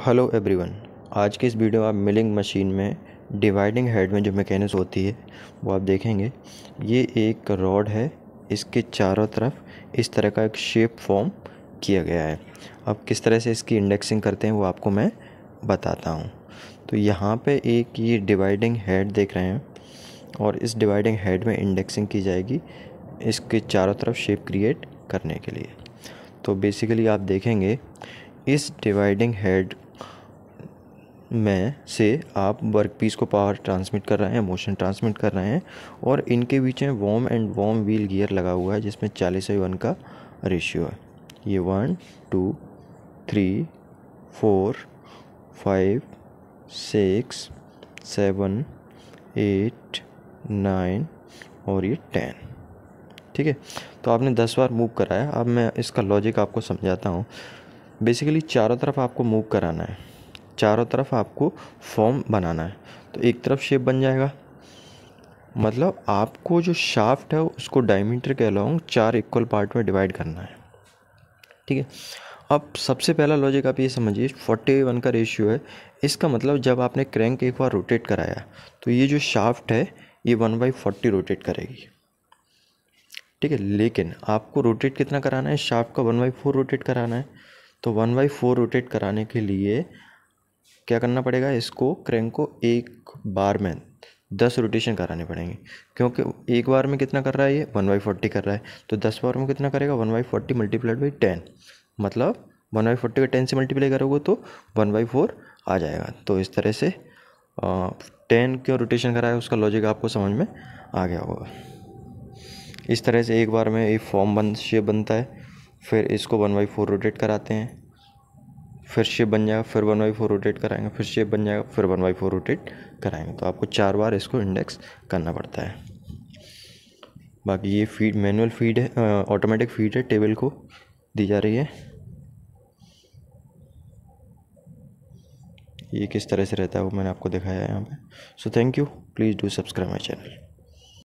hello everyone आज के इस वीडियो आप मिलिंग मशीन में डिवाइडिंग हेड में जो मैकेनिज होती है वो आप देखेंगे ये एक रॉड है इसके चारों तरफ इस तरह का एक शेप फॉर्म किया गया है अब किस तरह से इसकी इंडेक्सिंग करते हैं वो आपको मैं बताता हूँ तो यहाँ पे एक ये डिवाइडिंग हेड देख रहे हैं और इस डिवाइडिंग हेड में इंडेक्सिंग की जाएगी इसके चारों तरफ शेप क्रिएट करने के लिए तो बेसिकली आप देखेंगे इस डिवाइडिंग हेड में से आप वर्कपीस को पावर ट्रांसमिट कर रहे हैं मोशन ट्रांसमिट कर रहे हैं और इनके बीच में worm and worm wheel gear लगा हुआ है जिसमें चालीस से वन का रेशियो है ये one two three four five six seven eight nine और ये टेन ठीक है तो आपने दस बार मूव कराया अब मैं इसका लॉजिक आपको समझाता हूँ बेसिकली चारों तरफ आपको मूव कराना है चारों तरफ आपको फॉर्म बनाना है तो एक तरफ शेप बन जाएगा मतलब आपको जो शाफ्ट है उसको डायमीटर के अलॉन्ग चार इक्वल पार्ट में डिवाइड करना है ठीक है अब सबसे पहला लॉजिक आप ये समझिए फोर्टी वन का रेशियो है इसका मतलब जब आपने क्रैंक एक बार रोटेट कराया तो ये जो शाफ्ट है ये वन बाई फोर्टी रोटेट करेगी ठीक है लेकिन आपको रोटेट कितना कराना है शाफ्ट का वन बाई फोर रोटेट कराना है तो वन बाई फोर रोटेट कराने के लिए क्या करना पड़ेगा इसको क्रैंक को एक बार में दस रोटेशन कराने पड़ेंगे क्योंकि एक बार में कितना कर रहा है ये वन बाई फोर्टी कर रहा है तो दस बार में कितना करेगा one by forty multiplied by ten मतलब वन बाई फोर्टी का टेन से मल्टीप्लाई करोगे तो वन बाई फोर आ जाएगा तो इस तरह से टेन क्यों रोटेशन कराया उसका लॉजिक आपको समझ में आ गया होगा इस तरह से एक बार में एक फॉर्म बन शेप बनता है फिर इसको वन बाई फोर रोटेट कराते हैं फिर शेप बन जाएगा फिर वन बाई फोर रोटेट कराएंगे फिर शेप बन जाएगा फिर वन बाई फोर रोटेट कराएंगे तो आपको चार बार इसको इंडेक्स करना पड़ता है बाकी ये फीड मैनुअल फीड है ऑटोमेटिक फीड है टेबल को दी जा रही है ये किस तरह से रहता है वो मैंने आपको दिखाया है यहाँ पे so thank you please do subscribe my channel